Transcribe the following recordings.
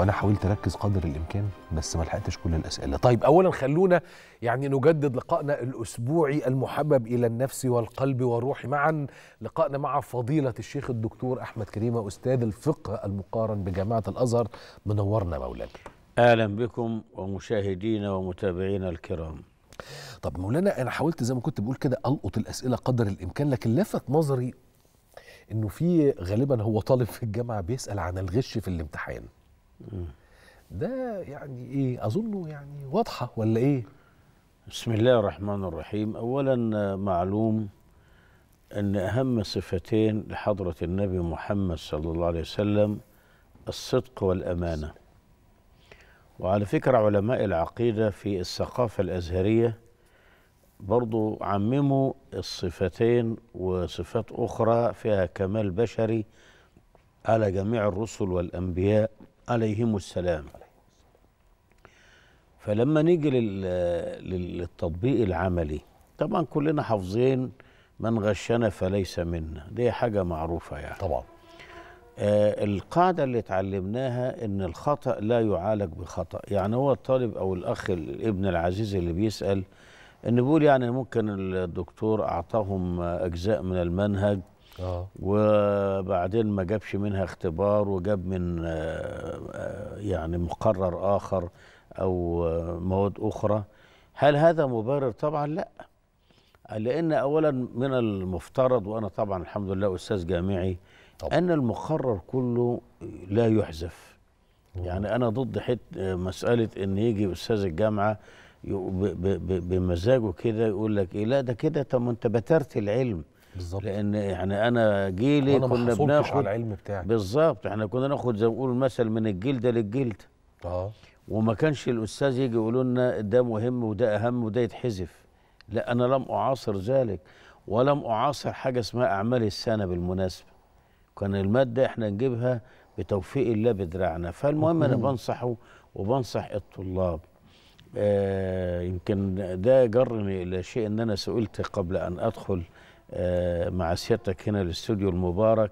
وانا حاولت اركز قدر الامكان بس ما لحقتش كل الاسئله طيب اولا خلونا يعني نجدد لقائنا الاسبوعي المحبب الى النفس والقلب والروح معا لقائنا مع فضيله الشيخ الدكتور احمد كريمه استاذ الفقه المقارن بجامعه الازهر منورنا مولانا اهلا بكم ومشاهدينا ومتابعينا الكرام طب مولانا انا حاولت زي ما كنت بقول كده القط الاسئله قدر الامكان لكن لفت نظري انه في غالبا هو طالب في الجامعه بيسال عن الغش في الامتحان ده يعني ايه اظنه يعني واضحه ولا ايه بسم الله الرحمن الرحيم اولا معلوم ان اهم صفتين لحضره النبي محمد صلى الله عليه وسلم الصدق والامانه وعلى فكره علماء العقيده في الثقافه الازهريه برضو عمموا الصفتين وصفات اخرى فيها كمال بشري على جميع الرسل والانبياء عليهم السلام فلما نيجي للتطبيق العملي طبعا كلنا حافظين من غشنا فليس منا دي حاجة معروفة يعني طبعا آه القاعدة اللي اتعلمناها ان الخطأ لا يعالج بخطأ يعني هو الطالب او الاخ الابن العزيز اللي بيسأل ان بيقول يعني ممكن الدكتور اعطاهم اجزاء من المنهج آه. وبعدين ما جابش منها اختبار وجاب من آه، آه، يعني مقرر آخر أو آه، مواد أخرى هل هذا مبرر طبعا لا لأن أولا من المفترض وأنا طبعا الحمد لله أستاذ جامعي طبعا. أن المقرر كله لا يحذف يعني أنا ضد حت مسألة أن يجي أستاذ الجامعة بمزاجه كده يقول لك إيه لا ده كده طب ما أنت بترت العلم بالظبط لان يعني انا جيلي أنا كنا بناخد على العلم بتاعك بالظبط احنا كنا ناخد زي ما بيقولوا المثل من الجلده للجلد اه وما كانش الاستاذ يجي يقول لنا ده مهم وده اهم وده يتحذف لا انا لم اعاصر ذلك ولم اعاصر حاجه اسمها اعمال السنه بالمناسبه كان الماده احنا نجيبها بتوفيق الله بدراعنا فالمهم انا بنصحه وبنصح الطلاب آه يمكن ده جرني الى شيء ان انا سئلت قبل ان ادخل آه، مع سيادتك هنا الاستوديو المبارك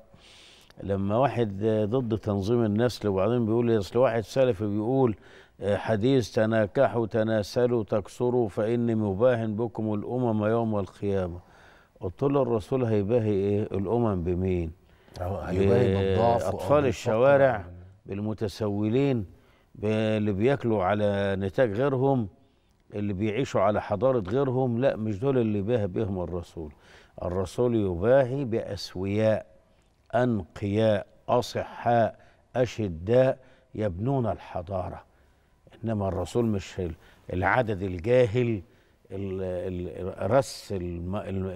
لما واحد آه، ضد تنظيم النسل وبعدين بيقول اصل واحد سلفي بيقول آه، حديث تناكحوا تناسلوا تكسروا فاني مباهن بكم الامم يوم القيامه قلت له الرسول هيباهي ايه الامم بمين هيباهي اطفال الشوارع بالمتسولين اللي بياكلوا على نتاج غيرهم اللي بيعيشوا على حضاره غيرهم لا مش دول اللي بيها بيهم الرسول الرسول يباهي بأسوياء أنقياء أصحاء أشداء يبنون الحضارة إنما الرسول مش العدد الجاهل رس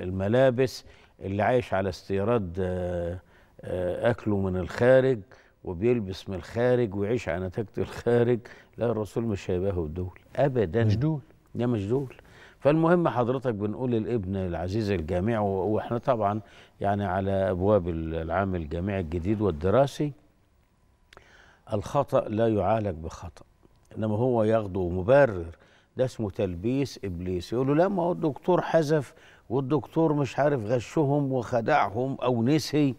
الملابس اللي عايش على استيراد آه، آه، أكله من الخارج وبيلبس من الخارج ويعيش على نتاجة الخارج لا الرسول مش هيباهي دول أبدا مش دول ده مش دول فالمهم حضرتك بنقول للابن العزيز الجامعي واحنا طبعا يعني على ابواب العام الجامعي الجديد والدراسي الخطا لا يعالج بخطا انما هو ياخده مبرر ده اسمه تلبيس ابليس يقول له لا ما هو الدكتور حذف والدكتور مش عارف غشهم وخدعهم او نسي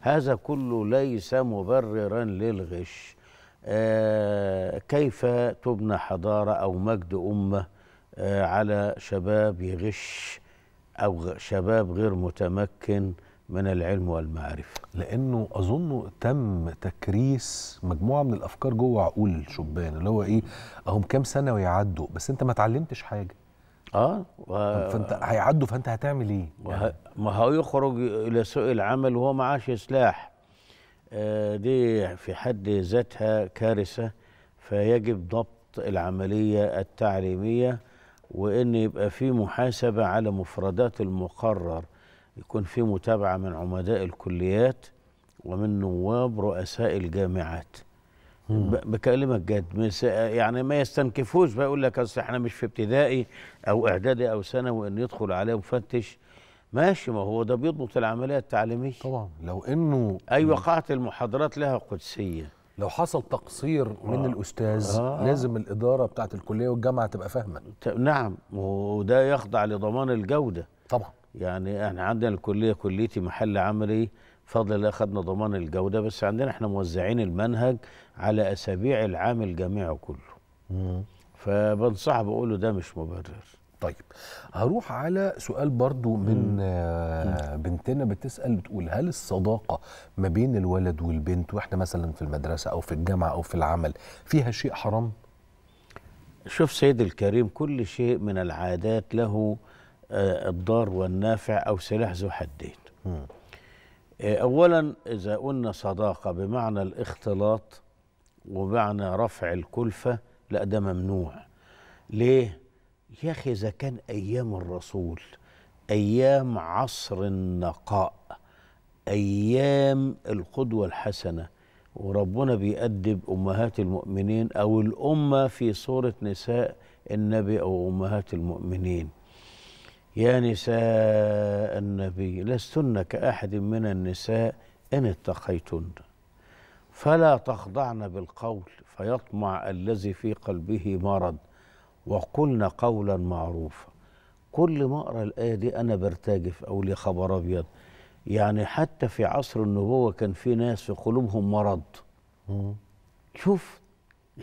هذا كله ليس مبررا للغش آه كيف تبنى حضاره او مجد امه آه، على شباب يغش أو شباب غير متمكن من العلم والمعرفة لأنه أظنه تم تكريس مجموعة من الأفكار جوه عقول الشبان اللي هو إيه أهم كام سنة ويعدوا بس أنت ما اتعلمتش حاجة اه و... فانت هيعدوا فانت هتعمل ايه؟ وه... يعني ما يخرج الى سوق العمل وهو معاش سلاح آه دي في حد ذاتها كارثه فيجب ضبط العمليه التعليميه وان يبقى في محاسبه على مفردات المقرر يكون في متابعه من عمداء الكليات ومن نواب رؤساء الجامعات بكلمك جد يعني ما يستنكفوش بقى يقول لك اصل احنا مش في ابتدائي او اعدادي او ثانوي ان يدخل عليه مفتش ماشي ما هو ده بيضبط العمليه التعليميه طبعا لو انه ايوه قاعه المحاضرات لها قدسيه لو حصل تقصير من آه. الاستاذ آه. لازم الاداره بتاعه الكليه والجامعه تبقى فاهمه نعم وده يخضع لضمان الجوده طبعا يعني احنا عندنا الكليه كليتي محل عملي بفضل الله خدنا ضمان الجوده بس عندنا احنا موزعين المنهج على اسابيع العام الجامعي كله مم. فبنصح بقوله ده مش مبرر طيب هروح على سؤال برضو من آه، بنتنا بتسأل بتقول هل الصداقة ما بين الولد والبنت واحنا مثلا في المدرسة أو في الجامعة أو في العمل فيها شيء حرام؟ شوف سيد الكريم كل شيء من العادات له آه، الضار والنافع أو سلاح ذو حدين آه، أولا إذا قلنا صداقة بمعنى الاختلاط وبمعنى رفع الكلفة لا ده ممنوع ليه؟ يا أخي إذا كان أيام الرسول أيام عصر النقاء أيام القدوة الحسنة وربنا بيأدب أمهات المؤمنين أو الأمة في صورة نساء النبي أو أمهات المؤمنين يا نساء النبي لستن كأحد من النساء إن اتقيتن فلا تخضعن بالقول فيطمع الذي في قلبه مرض وقلنا قولا معروفا كل ما اقرا الايه دي انا برتجف او لي خبر ابيض يعني حتى في عصر النبوه كان في ناس في قلوبهم مرض شوف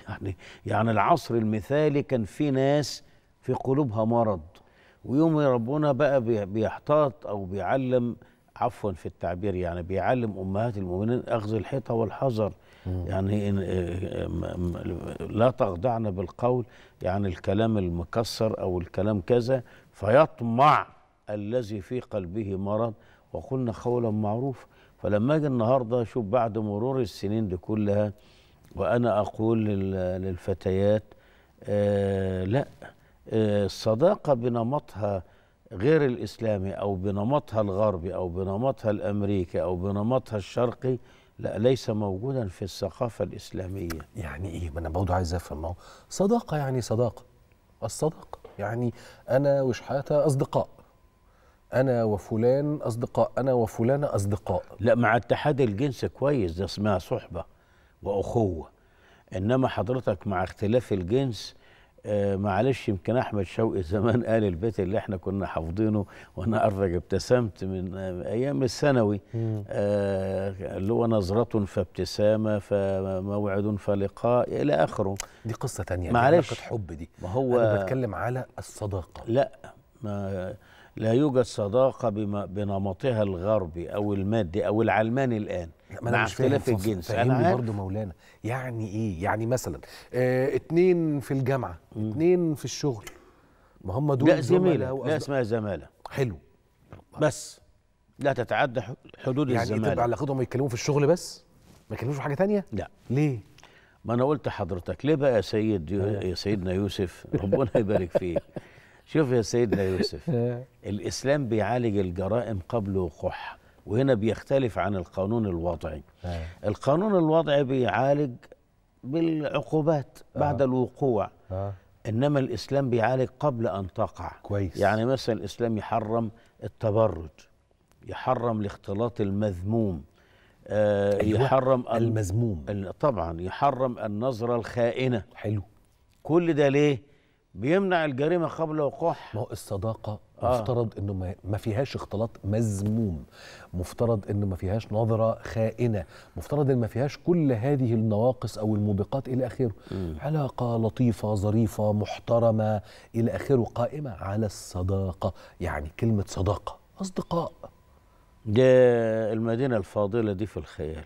يعني يعني العصر المثالي كان في ناس في قلوبها مرض ويوم ربنا بقى بيحتاط او بيعلم عفوا في التعبير يعني بيعلم امهات المؤمنين اخذ الحيطه والحذر يعني إيه، إيه، لا تخضعن بالقول يعني الكلام المكسر او الكلام كذا فيطمع الذي في قلبه مرض وقلنا قولا معروف فلما اجي النهارده شوف بعد مرور السنين دي كلها وانا اقول للفتيات آه لا آه الصداقه بنمطها غير الإسلامي أو بنمطها الغربي أو بنمطها الأمريكي أو بنمطها الشرقي لا ليس موجودا في الثقافة الإسلامية يعني إيه؟ ما أنا برضه عايز أفهم ما هو صداقة يعني صداقة الصداقة يعني أنا وشحاتة أصدقاء أنا وفلان أصدقاء أنا وفلانة أصدقاء لا مع اتحاد الجنس كويس ده اسمها صحبة وأخوة إنما حضرتك مع اختلاف الجنس آه، معلش يمكن احمد شوقي زمان قال البيت اللي احنا كنا حافظينه وانا ارجع ابتسمت من ايام الثانوي آه، اللي هو نظره فابتسامه فموعد فلقاء الى اخره دي قصه ثانيه معلش دي حب دي ما هو انا بتكلم على الصداقه لا ما لا يوجد صداقه بنمطها الغربي او المادي او العلماني الان ما انا مع مش اختلاف الجنس انا برضه مولانا يعني ايه يعني مثلا آه اتنين في الجامعه اتنين في الشغل ما هم دول لا زميله لا اسمها زماله حلو بس لا تتعدى حدود يعني الزماله يعني إيه تبقى علاقتهم يتكلموا في الشغل بس ما يتكلموش في حاجه تانية لا ليه ما انا قلت لحضرتك ليه بقى يا سيد آه. يا سيدنا يوسف ربنا يبارك فيك شوف يا سيدنا يوسف آه. الاسلام بيعالج الجرائم قبل وقوعها وهنا بيختلف عن القانون الوضعي آه. القانون الوضعي بيعالج بالعقوبات آه. بعد آه. الوقوع آه. انما الاسلام بيعالج قبل ان تقع كويس يعني مثلا الاسلام يحرم التبرج يحرم الاختلاط المذموم آه أيوة، يحرم المذموم طبعا يحرم النظره الخائنه حلو كل ده ليه بيمنع الجريمه قبل وقوعها ما هو الصداقه آه. مفترض انه ما فيهاش اختلاط مذموم مفترض انه ما فيهاش نظره خائنه مفترض ان ما فيهاش كل هذه النواقص او الموبقات الى اخره علاقه لطيفه ظريفه محترمه الى اخره قائمه على الصداقه يعني كلمه صداقه اصدقاء ده المدينه الفاضله دي في الخيال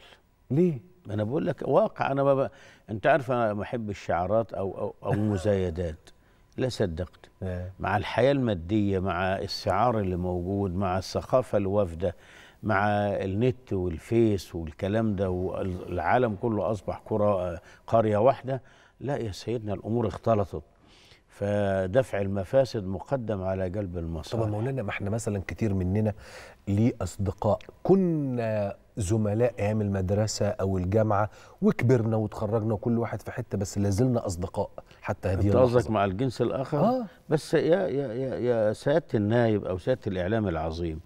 ليه انا بقول لك واقع انا ببقى انت عارف انا محب الشعارات او او, أو مزايدات لا صدقت مع الحياة المادية مع السعار اللي موجود مع الثقافة الوافدة مع النت والفيس والكلام ده والعالم كله أصبح قرية واحدة لا يا سيدنا الأمور اختلطت فدفع المفاسد مقدم على جلب المصالح طبعا مولانا ما احنا مثلا كتير مننا ليه اصدقاء كنا زملاء ايام المدرسه او الجامعه وكبرنا وتخرجنا وكل واحد في حته بس لازلنا اصدقاء حتى هذه انت قصدك مع الجنس الاخر آه. بس يا يا يا, يا سياده النايب او سياده الاعلام العظيم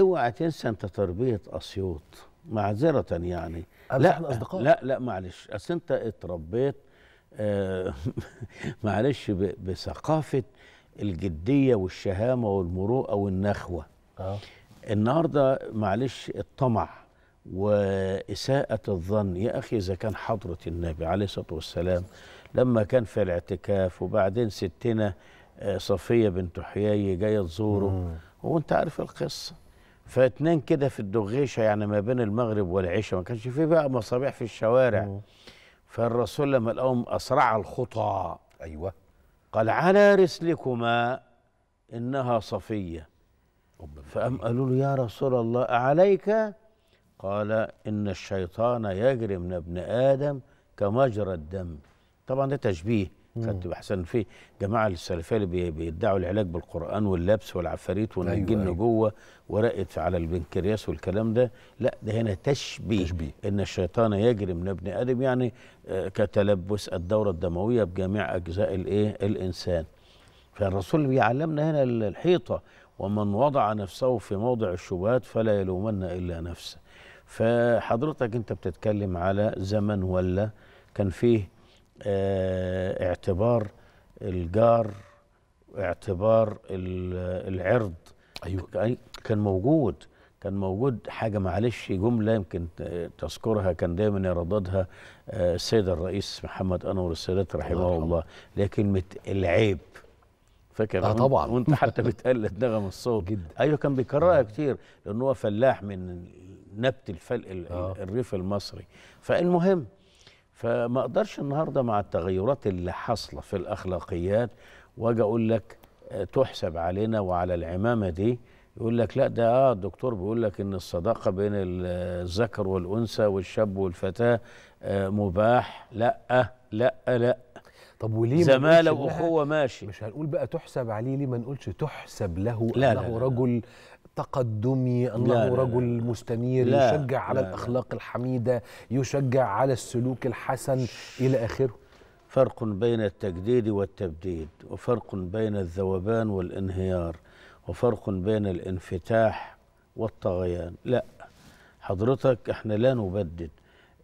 اوعى تنسى انت تربيه اسيوط معذره يعني لا احنا اصدقاء لا لا معلش اصل انت اتربيت آه، معلش بثقافه الجديه والشهامه والمروءه والنخوه آه. النهارده معلش الطمع واساءه الظن يا اخي اذا كان حضره النبي عليه الصلاه والسلام لما كان في الاعتكاف وبعدين ستنا آه، صفيه بنت حيي جايه تزوره وانت عارف القصه فاتنين كده في الدغيشه يعني ما بين المغرب والعشاء ما كانش في بقى مصابيح في الشوارع مم. فالرسول لما لقاهم أسرع الخطى أيوة قال على رسلكما إنها صفية فأم قالوا له يا رسول الله أعليك قال إن الشيطان يجري من ابن آدم كمجرى الدم طبعا ده تشبيه خدت احسن في جماعه السلفيه اللي بيدعوا العلاج بالقران واللبس والعفاريت ونجينا أيوة, أيوة. جوه ورقه على البنكرياس والكلام ده لا ده هنا تشبيه, تشبيه. ان الشيطان يجري من ابن ادم يعني آه، كتلبس الدوره الدمويه بجميع اجزاء الايه الانسان فالرسول بيعلمنا هنا الحيطه ومن وضع نفسه في موضع الشبهات فلا يلومن الا نفسه فحضرتك انت بتتكلم على زمن ولا كان فيه آه، اعتبار الجار اعتبار العرض أيوة. كان موجود كان موجود حاجه معلش جمله يمكن تذكرها كان دايما يرددها آه، السيد الرئيس محمد انور السادات رحمه الله, الله اللي كلمه العيب فاكر اه طبعا وانت حتى بتقلد نغم الصوت جدا ايوه كان بيكررها آه. كتير لان هو فلاح من نبت الفلق الريف المصري فالمهم فما اقدرش النهارده مع التغيرات اللي حاصله في الاخلاقيات واجي اقول لك آه، تحسب علينا وعلى العمامه دي يقول لك لا ده اه الدكتور بيقول لك ان الصداقه بين آه، الذكر والانثى والشاب والفتاه آه مباح لا آه لا آه لا طب وليه زماله واخوه ماشي مش هنقول بقى تحسب عليه ليه ما نقولش تحسب له لا انه لا لا رجل لا. تقدمي انه لا رجل لا مستنير لا يشجع على لا الاخلاق لا الحميده يشجع على السلوك الحسن الى اخره فرق بين التجديد والتبديد وفرق بين الذوبان والانهيار وفرق بين الانفتاح والطغيان لا حضرتك احنا لا نبدد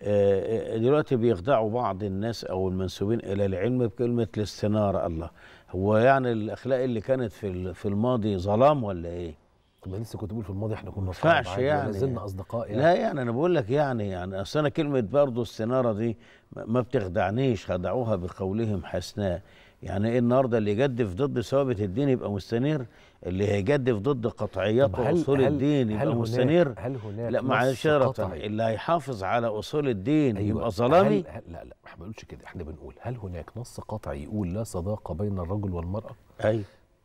آه، آه، دلوقتي بيخدعوا بعض الناس او المنسوبين الى العلم بكلمه الاستناره الله هو يعني الاخلاق اللي كانت في في الماضي ظلام ولا ايه والله لسه كنت بقول في الماضي احنا كنا ما ينفعش يعني لازلنا اصدقاء يعني لا يعني انا بقول لك يعني يعني اصل انا كلمه برضه السناره دي ما بتخدعنيش خدعوها بقولهم حسناء يعني ايه النهارده اللي يجدف ضد ثوابت الدين يبقى مستنير اللي هيجدف ضد قطعيات اصول الدين يبقى هل مستنير هل هناك لا معاشرة اللي هيحافظ على اصول الدين أيوة يبقى ظلامي لا لا ما بنقولش كده احنا بنقول هل هناك نص قطعي يقول لا صداقه بين الرجل والمراه ايوه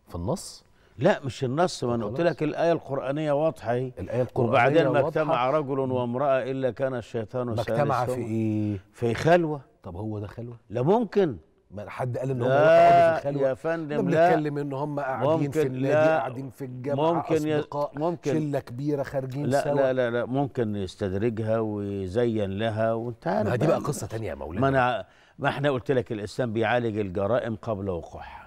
في النص لا مش النص ما انا قلت لك الايه القرانيه واضحه اهي الايه القرانيه وبعدين ما اجتمع رجل وامراه الا كان الشيطان ما اجتمع في ايه؟ في خلوه طب هو ده خلوه؟ لا ممكن ما حد قال ان هم لا في الخلوه يا فندم لا بنتكلم ان هم قاعدين في النادي قاعدين في الجامعه ممكن اصدقاء ممكن شله كبيره خارجين لا سوا لا لا لا ممكن يستدرجها ويزين لها وانت عارف ما دي بقى قصه ثانيه يا مولانا ما انا ما احنا قلت لك الاسلام بيعالج الجرائم قبل وقوعها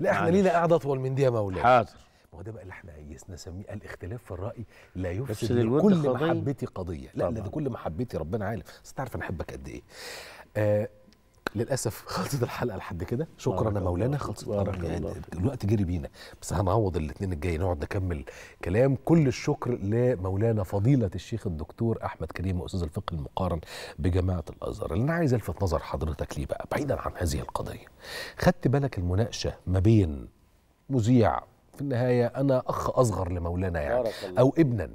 لا احنا لينا قعده اطول من دي يا مولانا حاضر ما هو ده بقى اللي احنا عايزنا نسميه الاختلاف في الراي لا يفسد كل محبتي قضيه لا لا ده كل محبتي ربنا عالم بس تعرف انا احبك قد ايه آه للاسف خلصت الحلقه لحد كده شكرا يا مولانا خلصت يعني الوقت جري بينا بس هنعوض الاثنين الجاي نقعد نكمل كلام كل الشكر لمولانا فضيله الشيخ الدكتور احمد كريم استاذ الفقه المقارن بجامعه الازهر اللي انا عايز الفت نظر حضرتك ليه بقى بعيدا عن هذه القضيه خدت بالك المناقشه ما بين مذيع في النهايه انا اخ اصغر لمولانا يعني او ابنا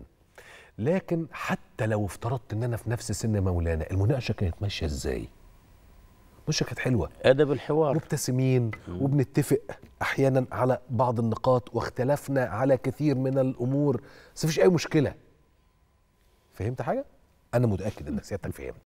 لكن حتى لو افترضت ان انا في نفس سن مولانا المناقشه كانت ماشيه ازاي وشك كانت حلوه ادب الحوار مبتسمين وبنتفق احيانا على بعض النقاط واختلفنا على كثير من الامور بس مفيش اي مشكله فهمت حاجه انا متاكد انك سيادتك فهمت